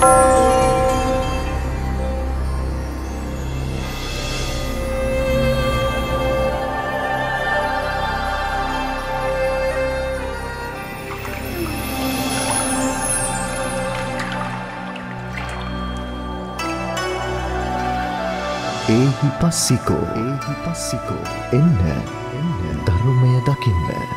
ඒහි පස්සිකෝ ඒහි පස්සිකෝ එන්න එන්න ධර්මය දකින්න.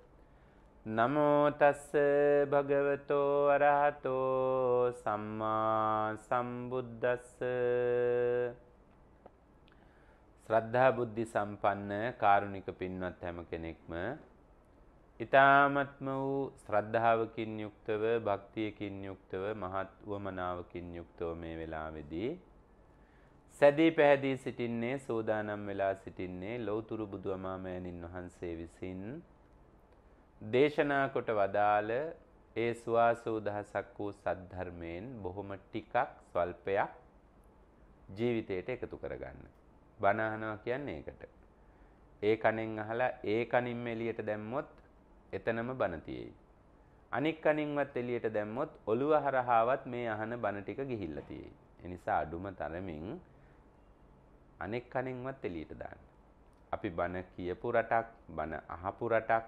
නමෝ තස්ස භගවතෝ අරහතෝ සම්මා සම්බුද්දස්ස ශ්‍රද්ධා බුද්ධි සම්පන්න කාරුණික පින්වත් හැම කෙනෙක්ම ඊ타මත්ම වූ ශ්‍රද්ධාවකින් යුක්තව භක්තියකින් යුක්තව මහත් වමනාවකින් යුක්තව මේ වෙලාවේදී සැදී පැහැදී සිටින්නේ සෝදානම් වෙලා සිටින්නේ ලෞතුරු බුදුමාමයන්ින් වහන්සේ විසින් දේශනා කොට වදාළ ඒ සුවාසූ දහසක් වූ සද්ධර්මයෙන් බොහොම ටිකක් ස්වල්පයක් ජීවිතයට එකතු කරගන්න. බණ අහනවා කියන්නේ ඒකට. ඒ කණෙන් අහලා ඒ කණින්ම එළියට දැම්මොත් එතනම බණ තියෙයි. අනික් කණින්වත් එළියට දැම්මොත් ඔළුව හරහාවත් මේ අහන බණ ටික ගිහිල්ලා තියෙයි. ඒ නිසා අඩුම තරමින් අනෙක් කණින්වත් එළියට දාන්න. අපි බණ කියපු රටක්, බණ අහපු රටක්,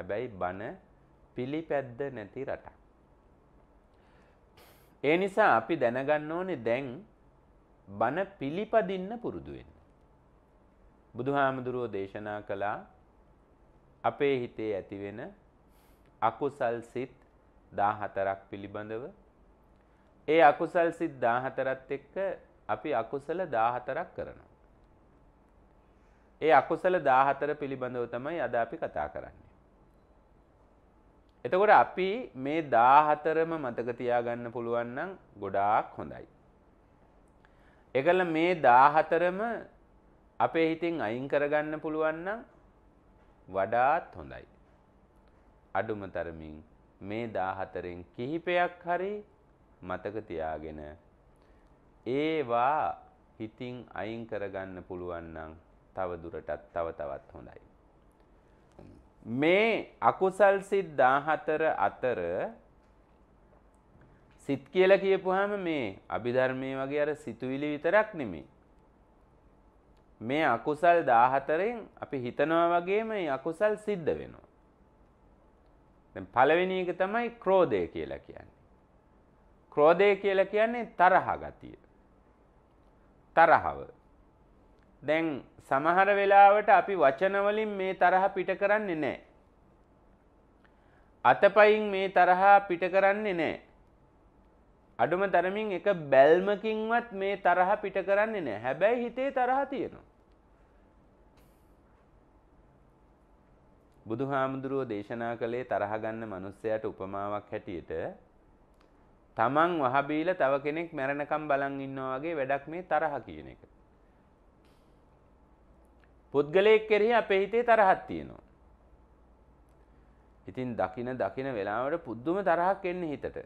හැබැයි බණ පිළිපැද්ද නැති රටක්. ඒ නිසා අපි දැනගන්න ඕනේ දැන් බණ පිළිපදින්න පුරුදු වෙන්න. බුදුහාමුදුරුවෝ දේශනා කළා අපේ හිතේ ඇතිවෙන අකුසල් සිත් 14ක් පිළිබඳව ඒ අකුසල් සිත් 14ත් එක්ක අපි අකුසල 14ක් කරනවා. ඒ අකුසල 14 පිළිබඳව තමයි අද අපි කතා කරන්නේ. එතකොට අපි මේ දාහතරම මතක තියාගන්න පුළුවන් නම් ගොඩාක් හොඳයි. එකල මේ දාහතරම අපේ හිතින් අයින් කරගන්න පුළුවන් නම් වඩාත් හොඳයි. අඩුම තරමින් මේ දාහතරෙන් කිහිපයක් හරි මතක තියාගෙන ඒවා හිතින් අයින් කරගන්න පුළුවන් නම් තව දුරටත් තව තවත් හොඳයි. මේ අකුසල් සිත් 14 අතර සිත් කියලා කියපුවාම මේ අභිධර්මයේ වගේ අර සිතුවිලි විතරක් නෙමෙයි. මේ අකුසල් 14න් අපි හිතනවා වගේ මේ අකුසල් සිද්ධ වෙනවා. දැන් පළවෙනි එක තමයි ක්‍රෝධය කියලා කියන්නේ. ක්‍රෝධය කියලා කියන්නේ තරහ ගතිය. තරහව. දැන් සමහර වෙලාවට අපි වචනවලින් මේ තරහ පිට කරන්නේ නැහැ. අතපයින් මේ තරහා පිට කරන්නේ නැහැ. අඩුම තරමින් එක බැල්මකින්වත් මේ තරහ පිට කරන්නේ නැහැ. හැබැයි හිතේ තරහ තියෙනවා. බුදුහාමුදුරුව දේශනා කළේ තරහ ගන්න මිනිස්සයාට උපමාවක් හැටියට තමන් වහබීල තව කෙනෙක් මැරෙනකම් බලන් ඉන්නවා වගේ වැඩක් මේ තරහ කියන එක. පුද්ගලයෙක් කෙරෙහි අපේ හිතේ තරහක් තියෙනවා. ඉතින් දකින දකින වෙලාවට පුදුම තරහක් එන්නේ හිතට.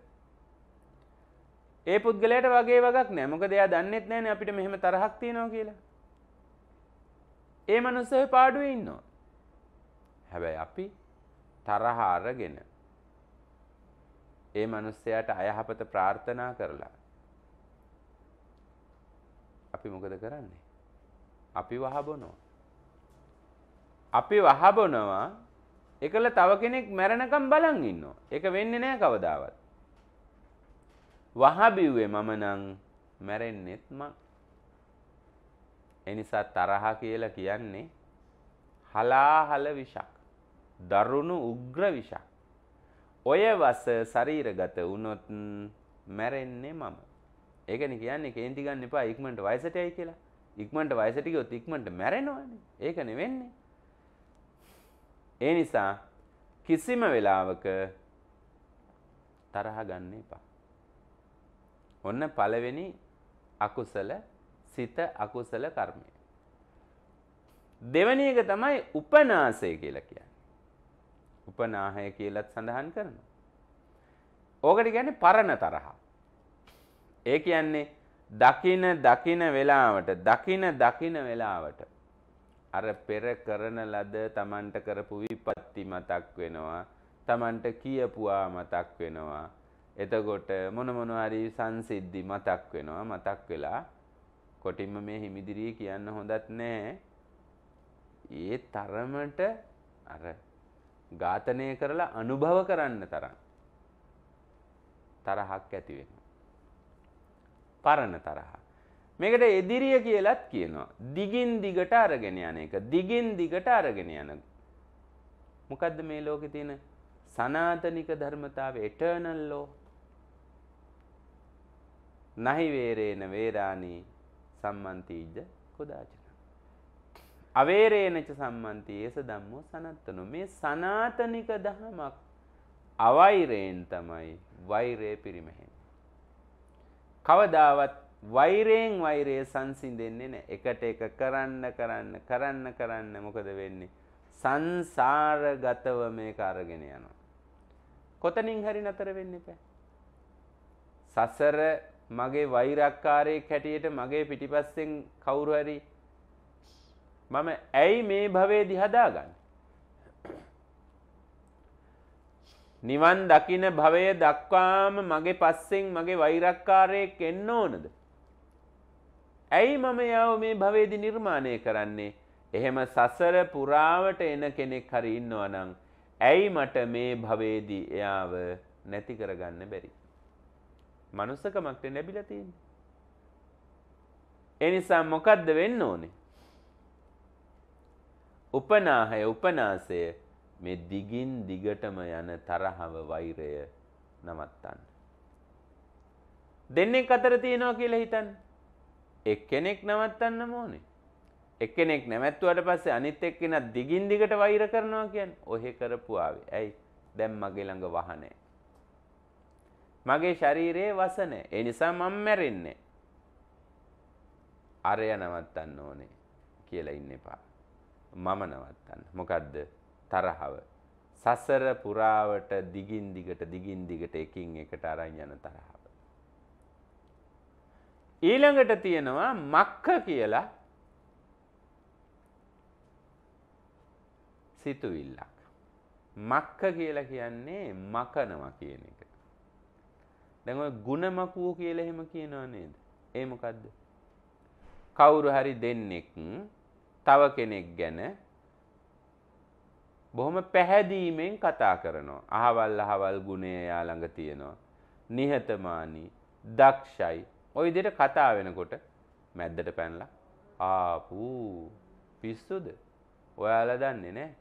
ඒ පුද්ගලයට වගේ වගක් නෑ මොකද එයා දන්නෙත් නෑනේ අපිට මෙහෙම තරහක් තියෙනවා කියලා. ඒ මනුස්සය පාඩුවේ ඉන්නවා. හැබැයි අපි තරහ අරගෙන ඒ මනුස්සයාට අයහපත ප්‍රාර්ථනා කරලා අපි මොකද කරන්නේ? අපි වහබනවා. අපි වහබනවා එකල තව කෙනෙක් මැරණකම් බලන් ඉන්නවා. ඒක වෙන්නේ නෑ කවදාවත්. වහබිව්වේ මම නම් මැරෙන්නෙත් මං. එනිසා තරහ කියලා කියන්නේ හලාහල විෂක්. දරුණු උග්‍ර විෂක්. ඔය වස ශරීරගත වුණොත් මැරෙන්නේ මම. ඒකනේ කියන්නේ කේන්ති ගන්න එපා ඉක්මනට වයසට යයි කියලා. ඉක්මනට වයසට ගියොත් ඉක්මනට මැරෙනවනේ. ඒකනේ වෙන්නේ. ඒ නිසා කිසිම වෙලාවක තරහ ගන්න එපා. ඔන්න පළවෙනි අකුසල සිත අකුසල කර්මය. දෙවැනි එක තමයි උපනාසය කියලා කියන්නේ. උපනාහය කියලත් සඳහන් කරනවා. ඕකට කියන්නේ පරණ තරහ. ඒ කියන්නේ දකින දකින වෙලාවට දකින දකින වෙලාවට අර පෙර කරන ලද තමන්ට කරපු විපත්ති මතක් වෙනවා. තමන්ට කියපුවා මතක් වෙනවා. එතකොට මොන මොනවා හරි සංසිද්ධි මතක් වෙනවා. මතක් වෙලා කොටින්ම මේ හිමිදිරිය කියන්න හොඳත් නැහැ. ඒ තරමට අර ඝාතනය කරලා අනුභව කරන්න තරම් තරහක් ඇති වෙනවා. පරණ තරහක්. මේකට එදිරිය කියලත් කියනවා. දිගින් දිගට අරගෙන යන එක. දිගින් දිගට අරගෙන යන. මොකද්ද මේ ලෝකේ තියෙන සනාතනික ධර්මතාවය eternal law. නහි වේරේන වේරාණී සම්මන්තිජ්ජ කුදාචන. අවේරේනච සම්මන්ති ඒස ධම්මෝ සනත්තනෝ. මේ සනාතනික ධමයක් අවෛරයෙන් තමයි වෛරය පිරිමහෙන්නේ. කවදාවත් වෛරයෙන් වෛරය සංසිඳෙන්නේ නෑ. එකට එක කරන්න කරන්න කරන්න කරන්න මොකද වෙන්නේ? සංසාරගතව මේක අරගෙන යනවා. කොතනින් හරි නතර වෙන්න එපා. සසර මගේ වෛරක්කාරයෙක් හැටියට මගේ පිටිපස්සෙන් කවුරු හරි මම ඇයි මේ භවයේදී හදාගන්නේ? නිවන් දකින භවය දක්වාම මගේ පස්සෙන් මගේ වෛරක්කාරයෙක් එන්න ඕනද? ඇයි මම යව මේ භවේදි නිර්මාණය කරන්නේ? එහෙම සසර පුරාවට එන කෙනෙක් හරි ඉන්නවනම් ඇයි මට මේ භවේදි එයාව නැති කරගන්න බැරි? මනුස්සකමක් ලැබිලා තියෙන්නේ. ඒ නිසා මොකද්ද වෙන්න ඕනේ? උපනාහය උපනාසය මේ දිගින් දිගටම යන තරහව වෛරය නවත්තන්න. දෙන්නේ අතර තියෙනවා කියලා හිතන්න. එක්කෙනෙක් නවත්තන්න ඕනේ. එක්කෙනෙක් නැමැත්තුවට පස්සේ අනිත් එක්කෙනා දිගින් දිගට වෛර කරනවා කියන්නේ ඔහෙ කරපු ආවේ. ඇයි? දැන් මගේ ළඟ වහ නැහැ. මගේ ශරීරයේ වස නැහැ. ඒ නිසා මම මැරෙන්නේ. අරය නවත්තන්න ඕනේ කියලා ඉන්න එපා. මම නවත්තන්න. මොකද්ද? තරහව. සසර පුරාවට දිගින් දිගට දිගින් දිගට එකින් එකට අරන් යන තරහව. ඊළඟට තියෙනවා මක්ක කියලා සිතුවිල්ලක්. මක්ක කියලා කියන්නේ මකනවා කියන එක. දැන් ඔය ಗುಣමකුව කියලා එහෙම කියනවා නේද? ඒ මොකද්ද? කවුරු හරි දෙන්නෙක් තව කෙනෙක් ගැන බොහොම පැහැදීමෙන් කතා කරනවා. අහවල් අහවල් ගුණය යාළඟ තියෙනවා. නිහතමානී, දක්ෂයි, ඔය විදිහට කතා වෙනකොට මැද්දට පැනලා ආපු පිස්සුද? ඔයාලා දන්නේ නැහැ.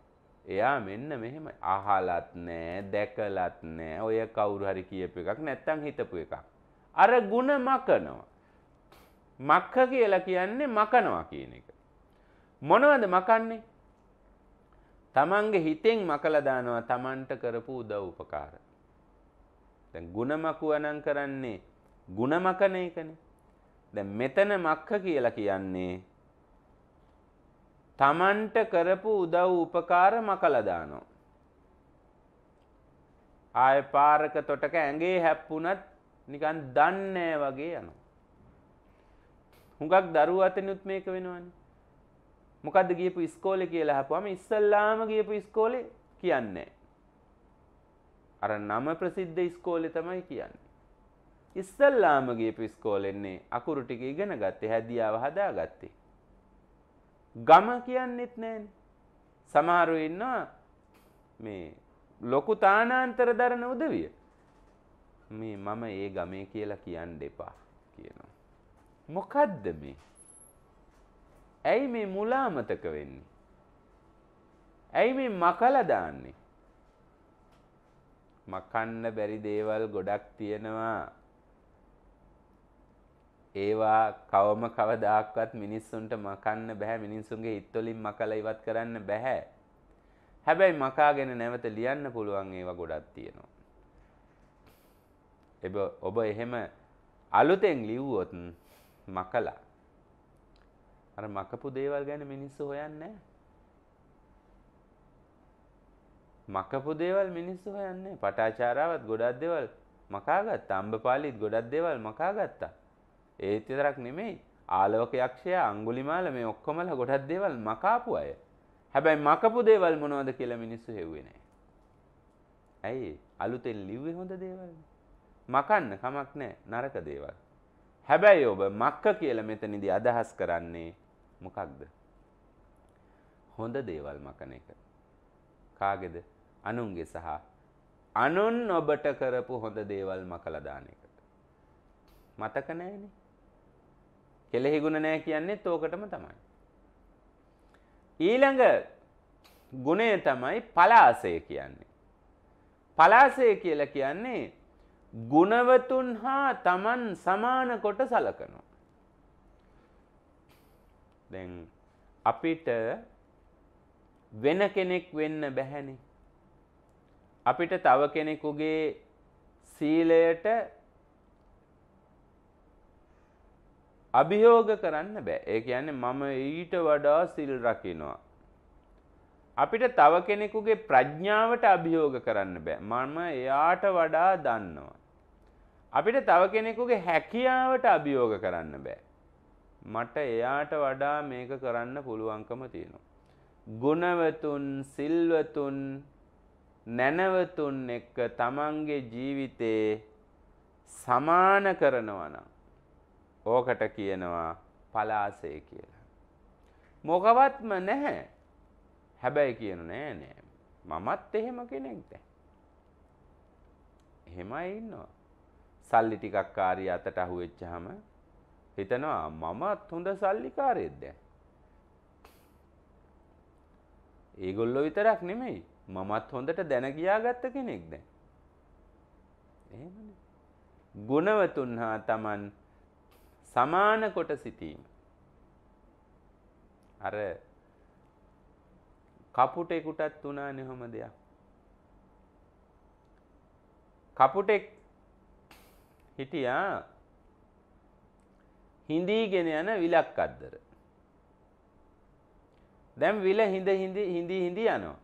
එයා මෙන්න මෙහෙම අහලත් නෑ දැකලත් නෑ ඔය කවුරු හරි කියපු එකක් නැත්තම් හිතපු එකක් අර ಗುಣ මකනවා මක්ක කියලා කියන්නේ මකනවා කියන එක මොනවද මකන්නේ තමන්ගේ හිතෙන් මකලා දානවා තමන්ට කරපු උදව් උපකාර දැන් ಗುಣ මකුවනම් කරන්නේ ಗುಣමකන එකනේ. දැන් මෙතන මක්ඛ කියලා කියන්නේ තමන්ට කරපු උදව් උපකාර මකලා දානවා. ආය පාරක තොටක ඇඟේ හැප්පුණත් නිකන් දන්නේ වගේ යනවා. හුඟක් දරුවෝ අතනුත් මේක වෙනවනේ. මොකද්ද ගියපු ඉස්කෝලේ කියලා අහපුවාම ඉස්සල්ලාම ගියපු ඉස්කෝලේ කියන්නේ අර නම ප්‍රසිද්ධ ඉස්කෝලේ තමයි කියන්නේ. ඉස්සල්ලාම ගියපු ඉස්කෝලෙන්නේ අකුරු ටික ඉගෙන ගත්තේ හැදියාව හදාගත්තේ. ගම කියන්නෙත් නෑනේ. සමහරු ඉන්නවා මේ ලොකු තානාන්තර දරන උදවිය. මේ මම ඒ ගමේ කියලා කියන්න එපා කියනවා. මොකද්ද මේ? ඇයි මේ මුලාමතක වෙන්නේ? ඇයි මේ මකලා දාන්නේ? මකන්න බැරි දේවල් ගොඩක් තියෙනවා. ඒවා කවම කවදාක්වත් මිනිස්සුන්ට මකන්න බැහැ මිනිස්සුන්ගේ හිත්වලින් මකලා ඉවත් කරන්න බැහැ. හැබැයි මකාගෙන නැවත ලියන්න පුළුවන් ඒවා ගොඩක් තියෙනවා. එබ ඔබ එහෙම අලුතෙන් ලිව්වොත් මකලා අර මකපු දේවල් ගැන මිනිස්සු හොයන්නේ මකපු දේවල් මිනිස්සු හොයන්නේ පටාචාරාවත් ගොඩක් දේවල් මකාගත්තා අම්බපාලිත් ගොඩක් දේවල් මකාගත්තා ඒත් විතරක් නෙමෙයි ආලෝක යක්ෂයා අඟුලිමාල මේ ඔක්කොමලා ගොඩක් දේවල් මකාපු අය. හැබැයි මකපු දේවල් මොනවද කියලා මිනිස්සු හෙව්වේ නැහැ. ඇයි? අලුතෙන් ලිව්වේ හොඳ දේවල්. මකන්න කමක් නැහැ නරක දේවල්. හැබැයි ඔබ මක්ක කියලා මෙතනදී අදහස් කරන්නේ මොකක්ද? හොඳ දේවල් මකන එක. කාගෙද? අනුන්ගේ සහ අනුන් ඔබට කරපු හොඳ දේවල් මකලා දාන එක. මතක නැහැනේ. කෙලෙහි ගුණ නෑ කියන්නේ තෝකටම තමයි. ඊළඟ ගුණය තමයි පලාසය කියන්නේ. පලාසය කියලා කියන්නේ ගුණවතුන් හා Taman සමාන කොට සලකනවා. දැන් අපිට වෙන කෙනෙක් වෙන්න බැහැනේ. අපිට තව කෙනෙකුගේ සීලයට අභියෝග කරන්න බෑ. ඒ කියන්නේ මම ඊට වඩා සිල් රකින්නවා. අපිට තව කෙනෙකුගේ ප්‍රඥාවට අභියෝග කරන්න බෑ. මම එයාට වඩා දන්නවා. අපිට තව කෙනෙකුගේ හැකියාවට අභියෝග කරන්න බෑ. මට එයාට වඩා මේක කරන්න පුළුවන්කම තියෙනවා. ගුණවතුන් සිල්වතුන් නැනවතුන් එක්ක තමන්ගේ ජීවිතේ සමාන කරනවා නම් ඕකට කියනවා පලාසය කියලා. මොකවත්ම නැහැ. හැබැයි කියනු නෑ නෑ. මමත් එහෙම කෙනෙක්ද. එහෙමයි ඉන්නවා. සල්ලි ටිකක් කාරී අතට අහුවෙච්චහම හිතනවා මමත් හොඳ සල්ලිකාරයෙක්ද. ඒගොල්ලෝ විතරක් නෙමෙයි මමත් හොඳට දැන ගියාගත්ත කෙනෙක්ද. එහෙමනේ. ගුණවතුන් හා Taman සමාන කොට සිටීම. අර කපුටෙකුටත් වුණානේ හොම දෙයක්. කපුටෙක් හිටියා හිඳීගෙන යන විලක් අද්දර. දැන් විල හිඳ හිඳ හිඳී හිඳී යනවා.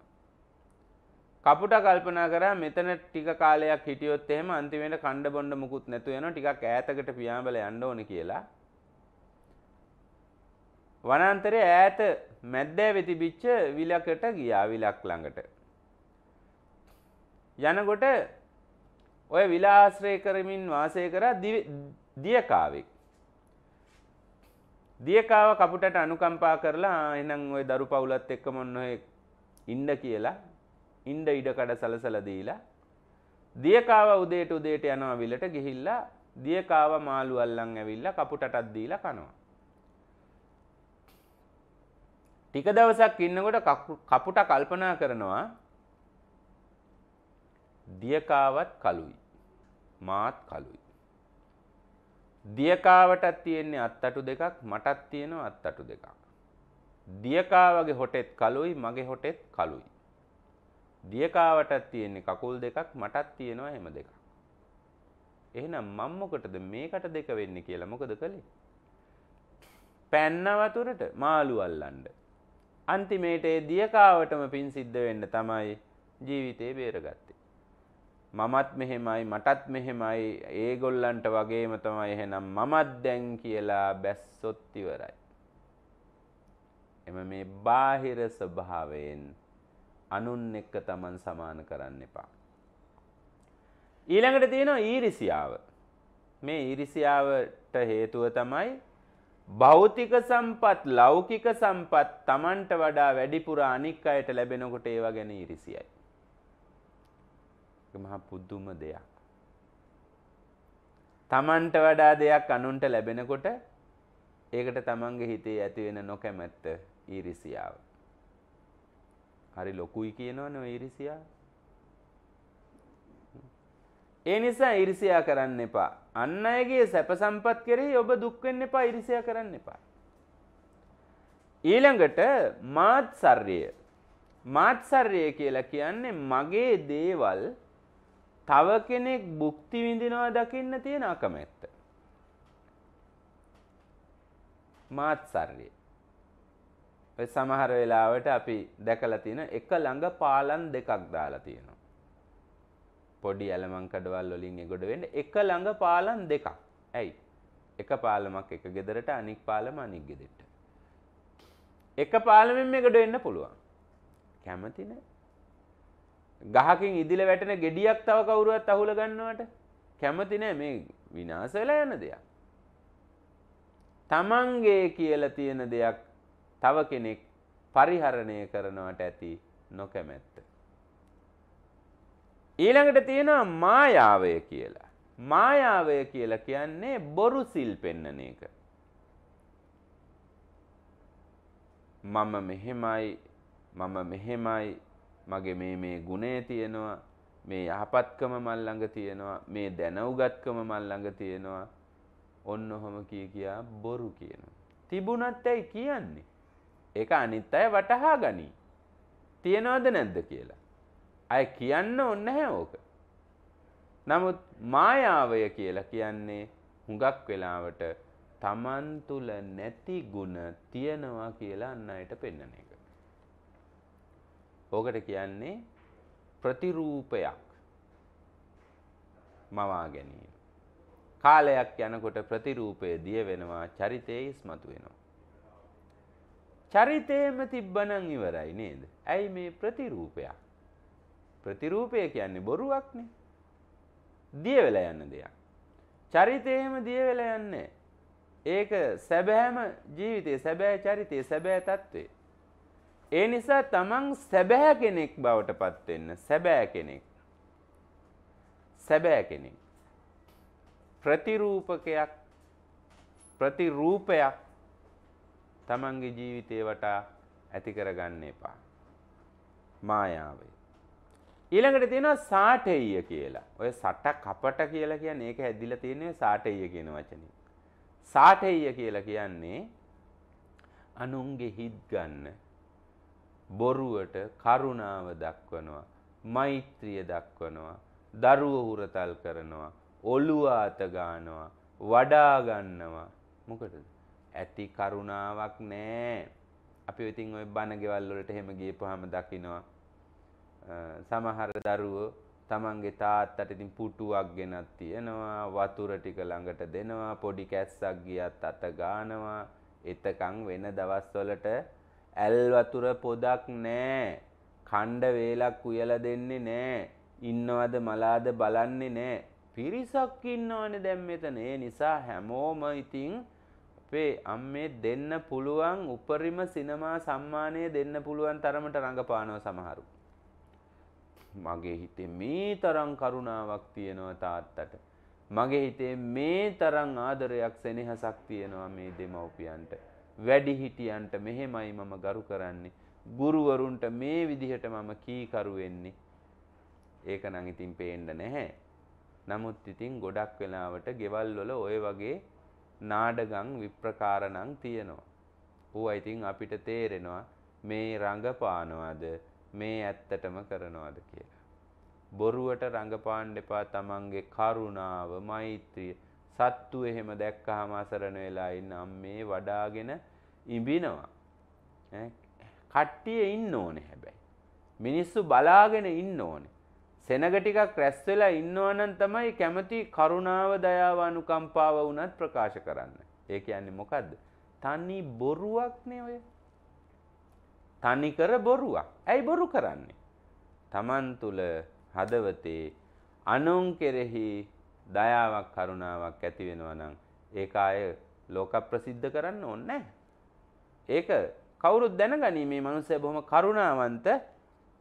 කපුට කල්පනා කරා මෙතන ටික කාලයක් හිටියොත් එහෙම අන්තිමට කණ්ඩ බොණ්ඩ මුකුත් නැතු වෙනවා ටිකක් ඈතකට පියාඹල යන්න ඕනේ කියලා. වනාන්තරයේ ඈත මැද්දෑවේ තිබිච්ච විලකට ගියා විලක් ළඟට. යනකොට ඔය විලාශ්‍රය කරමින් වාසය කරා දියකාවෙක්. දියකාව කපුටට අනුකම්පා කරලා එහෙනම් ওই දරු පවුලත් එක්ක මොන්නේ ඉන්න කියලා ඉන්ඩ ඉඩකඩ සලසල දීලා දියකාව උදේට උදේට යනවා විලට ගිහිල්ලා දියකාව මාළු අල්ලන් ඇවිල්ලා කපුටටත් දීලා කනවා. ටික දවසක් ඉන්නකොට කපුට කල්පනා කරනවා දියකාවත් කළුයි මාත් කළුයි දියකාවටත් තියෙන්නේ අත්තටු දෙකක් මටත් තියෙනවා අත්තටු දෙකක් දියකාවගේ හොටෙත් කළුයි මගේ හොටෙත් කළුයි දියකාවටත් තියෙන්නේ කකුල් දෙකක් මටත් තියෙනවා එහෙම දෙකක්. එහෙනම් මම මොකටද මේකට දෙක වෙන්නේ කියලා මොකද කළේ? පැන්න වතුරට මාළු අල්ලන්න. අන්තිමේට ඒ දියකාවටම පින් සිද්ධ වෙන්න තමයි ජීවිතේ බේරගත්තේ. මමත් මෙහෙමයි මටත් මෙහෙමයි ඒගොල්ලන්ට වගේම තමයි එහෙනම් මමත් දැන් කියලා බැස්සොත් ඉවරයි. එම මේ බාහිර ස්වභාවයෙන් අනුන් එක්ක තමන් සමාන කරන්න එපා. ඊළඟට තියෙනවා ඊරිසියාව. මේ ඊරිසියාවට හේතුව තමයි භෞතික සම්පත් ලෞකික සම්පත් Tamanට වඩා වැඩිපුර අනික් අයට ලැබෙනකොට ඒවා ගැන ඊරිසියයි. ඒක මහා පුදුම දෙයක්. Tamanට වඩා දෙයක් අනුන්ට ලැබෙනකොට ඒකට Tamanගේ හිතේ ඇති වෙන නොකැමැත්ත ඊරිසියාව. හරි ලොකුයි කියනවනේ ඔය ඊර්ෂියා. ඒ නිසා ඊර්ෂියා කරන්න එපා. අන් අයගේ සැප සම්පත් කෙරෙහි ඔබ දුක් වෙන්න එපා ඊර්ෂියා කරන්න එපා. ඊළඟට මාත්සර්ය. මාත්සර්ය කියලා කියන්නේ මගේ දේවල් තව කෙනෙක් භුක්ති විඳිනවා දකින්න තියෙන අකමැත්ත. මාත්සර්ය. ඔය සමහර වෙලාවට අපි දැකලා තියෙන එක ළඟ පාලම් දෙකක් දාලා තියෙනවා. පොඩි ඇලමන් කඩවල් වලින් එගොඩ වෙන්න එක ළඟ පාලම් දෙකක්. ඇයි? එක පාලමක් එක ගෙදරට අනික් පාලම අනික් ගෙදරට. එක පාලමෙන් එගොඩ වෙන්න පුළුවන්. කැමති නෑ. ගහකින් ඉදිල වැටෙන gediyak තව කවුරුවත් අහුල ගන්නවට කැමති නෑ මේ විනාශ වෙලා යන දෙයක්. තමන්ගේ කියලා තියෙන දෙයක් තව කෙනෙක් පරිහරණය කරනවට ඇති නොකමැත්ත. ඊළඟට තියෙනවා මායාවය කියලා. මායාවය කියලා කියන්නේ බොරු සිල් පෙන්නන එක. මම මෙහෙමයි මම මෙහෙමයි මගේ මේ මේ ගුණය තියෙනවා මේ යහපත්කම මල් ළඟ තියෙනවා මේ දැනුගත්කම මල් ළඟ තියෙනවා ඔන්න ඔහොම කිය කියා බොරු කියනවා තිබුණත් ඇයි කියන්නේ ඒක අනිත් අය වටහා ගනී. තියෙනවද නැද්ද කියලා. අය කියන්න ඔන්න නැහැ ඕක. නමුත් මායාවය කියලා කියන්නේ හුඟක් වෙලාවට තමන් තුළ නැති ಗುಣ තියනවා කියලා අන් අයට පෙන්වන එක. ඕකට කියන්නේ ප්‍රතිරූපයක් මවා ගැනීම. කාලයක් යනකොට ප්‍රතිරූපය දිය වෙනවා, චරිතය ඉස්මතු වෙනවා. චරිතයම තිබ්බනං ඉවරයි නේද? ඇයි මේ ප්‍රතිරූපයක්? ප්‍රතිරූපය කියන්නේ බොරුවක්නේ. දිය වෙලා යන දෙයක්. චරිතයම දිය වෙලා යන්නේ. ඒක සැබෑම ජීවිතයේ සැබෑ චරිතයේ සැබෑ తත්වේ. ඒ නිසා තමන් සැබෑ කෙනෙක් බවට පත් වෙන්න සැබෑ කෙනෙක්. සැබෑ කෙනෙක්. ප්‍රතිරූපකයක් ප්‍රතිරූපයක් තමන්ගේ ජීවිතේ වටා ඇති කරගන්න එපා. මායාවේ. ඊළඟට තියෙනවා සාටෙය්‍ය කියලා. ඔය සට කපට කියලා කියන්නේ ඒක ඇදිලා තියෙන සාටෙය්‍ය කියන වචනේ. සාටෙය්‍ය කියලා කියන්නේ අනුන්ගේ හිත් ගන්න බොරුවට කරුණාව දක්වනවා මෛත්‍රිය දක්වනවා දරුව හුරතල් කරනවා ඔළුව අත ගන්නවා වඩා ගන්නවා මොකටද ඇති කරුණාවක් නෑ. අපි ඉතින් ওই බණ ගෙවල් වලට එහෙම ගියපුවාම දකිනවා සමහර දරුවෝ තමන්ගේ තාත්තට ඉතින් පුටුවක් ගෙනත් තියනවා වතුර ටික ළඟට දෙනවා පොඩි කැස්සක් ගියත් අත ගානවා එතකන් වෙන දවස්වලට ඇල් වතුර පොදක් නෑ කණ්ඩ වේලක් උයලා දෙන්නේ නෑ ඉන්නවද මලාද බලන්නේ නෑ පිරිසක් ඉන්නවනේ දැන් මෙතන ඒ නිසා හැමෝම ඉතින් අපේ අම්මේ දෙන්න පුළුවන් උපරිම සිනමා සම්මානය දෙන්න පුළුවන් තරමට රඟපානව සමහරු. මගේ හිතේ මේ තරම් කරුණාවක් තියෙනවා තාත්තට. මගේ හිතේ මේ තරම් ආදරයක් සෙනෙහසක් තියෙනවා මේ දෙමව්පියන්ට. වැඩිහිටියන්ට මෙහෙමයි මම ගරු කරන්නේ. ගුරුවරුන්ට මේ විදිහට මම කීකරු වෙන්නේ. ඒක නම් ඉතින් පේන්න නැහැ. නමුත් ඉතින් ගොඩක් වෙලාවට ගෙවල් වල ඔය වගේ නාඩගම් විප්‍රකාරණම් තියෙනවා. ඌවා ඉතින් අපිට තේරෙනවා මේ රඟපානවද මේ ඇත්තටම කරනවද කියලා. බොරුවට රඟපාන්න එපා තමන්ගේ කරුණාව, මෛත්‍රිය, සත්තු එහෙම දැක්කහම අසරණ වෙලා ඉන්න අම්මේ වඩාගෙන ඉඹිනවා. කට්ටිය ඉන්න ඕනේ හැබැයි. මිනිස්සු බලාගෙන ඉන්න ඕනේ. සෙනග ටිකක් රැස් වෙලා ඉන්නවනම් තමයි කැමති කරුණාව දයාව අනුකම්පාව වුණත් ප්‍රකාශ කරන්න. ඒ කියන්නේ මොකද්ද? තනි බොරුවක්නේ ඔය. තනි කර බොරුවක්. ඇයි බොරු කරන්නේ? Taman තුල හදවතේ අනුන් කෙරෙහි දයාවක් කරුණාවක් ඇති වෙනවා නම් ඒක අය ලෝක ප්‍රසිද්ධ කරන්න ඕනේ නැහැ. ඒක කවුරුත් දැනගනි මේ මනුස්සය බොහොම කරුණාවන්ත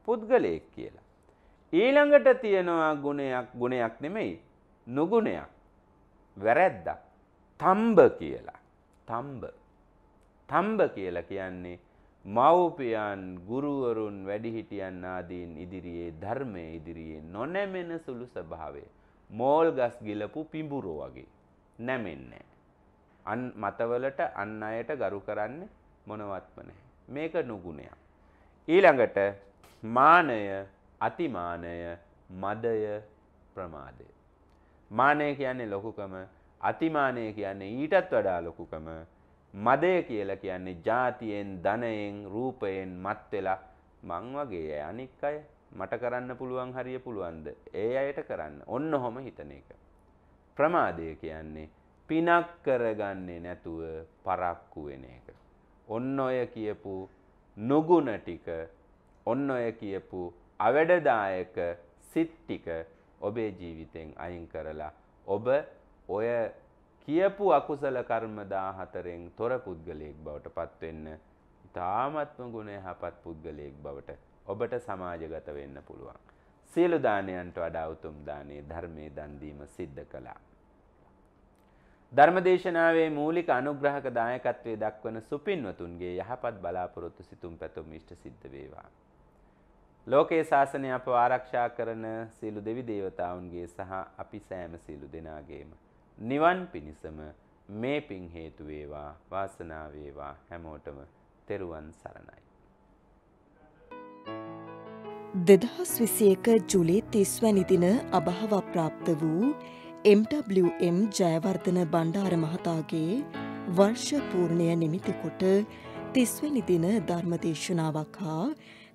පුද්ගලයෙක් කියලා. ඊළඟට තියෙනවා ගුණයක් ගුණයක් නෙමෙයි නුගුණයක් වැරැද්දක් තම්බ කියලා තම්බ තම්බ කියලා කියන්නේ මව්පියන් ගුරුවරුන් වැඩිහිටියන් ආදීන් ඉදිරියේ ධර්මයේ ඉදිරියේ නොනැමෙන සුළු ස්වභාවය මෝල් ගස් ගිලපු පිඹුරෝ වගේ නැමෙන්නේ අන් මතවලට අන් අයට ගරු කරන්නේ මොනවත්ම නැහැ මේක නුගුණයක් ඊළඟට මානය අතිමානය මදය ප්‍රමාදය. මානය කියන්නේ ලොකුකම අතිමානය කියන්නේ ඊටත් වඩා ලොකුකම මදය කියලා කියන්නේ ජාතියෙන් ධනයෙන් රූපයෙන් මත් වෙලා මං වගේ අනික් අය මට කරන්න පුළුවන් හරිය පුළුවන්ද ඒ අයට කරන්න ඔන්න ඔහොම හිතන එක ප්‍රමාදය කියන්නේ පිනක් කරගන්නේ නැතුව පරක්කු වෙන එක ඔන්න ඔය කියපු නොගුණ ටික ඔන්න ඔය කියපු අවැඩදායක සිත් ටික ඔබේ ජීවිතෙන් අයින් කරලා ඔබ ඔය කියපු අකුසල කර්ම 14න් තොර පුද්ගලයෙක් බවට පත් වෙන්න ඉතාමත්ම ගුණ යහපත් පුද්ගලයෙක් බවට ඔබට සමාජගත වෙන්න පුළුවන්. සියලු දානයන්ට වඩා උතුම් දානේ ධර්මයේ දන් දීම සිද්ධ කළා. ධර්මදේශනාවේ මූලික අනුග්‍රහක දායකත්වයේ දක්වන සුපින්වතුන්ගේ යහපත් බලාපොරොත්තු සිතුම් පැතුම් ඉෂ්ට සිද්ධ වේවා. ලෝකේ ශාසනය අප ආරක්ෂා කරන සියලු දෙවි දේවතාවුන්ගේ සහ අපි සෑම සියලු දෙනාගේම නිවන් පිණිසම මේ පිං හේතු වේවා වාසනාව වේවා හැමෝටම තෙරුවන් සරණයි. දෙදහස් විසියක ජුලි තිස්වැනි දින අභහව ප්‍රාප්ත වූ MWM ජයවර්ධන බණ්ඩාර මහතාගේ වර්ෂ පූර්ණය නිමිති කොට තිස්වැනි දින ධර්මදේශනාවක් හා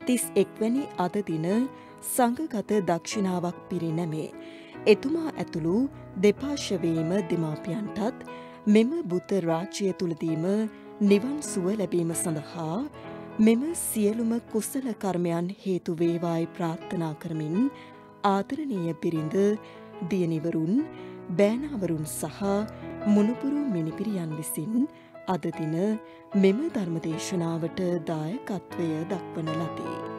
තිස් එක්වැනි අද දින සංගගත දක්ෂිණාවක් පිරිනමේ. එතුමා ඇතුළු දෙපාශවීම දෙමාපියන්ටත් මෙම බුත රාජ්‍යය තුළදීම නිවන් සුව ලැබීම සඳහා මෙම සියලුම කුසල කර්මයන් හේතුවේවායි ප්‍රාර්ථනා කරමින් ආතරණීය පිරිඳ දියනිවරුන් බෑනාවරුන් සහ මුණුපුරු මිනිපිරියන් විසින් අදදින මෙම ධර්මදේශනාවට දායකත්වය දක්වන ලදී.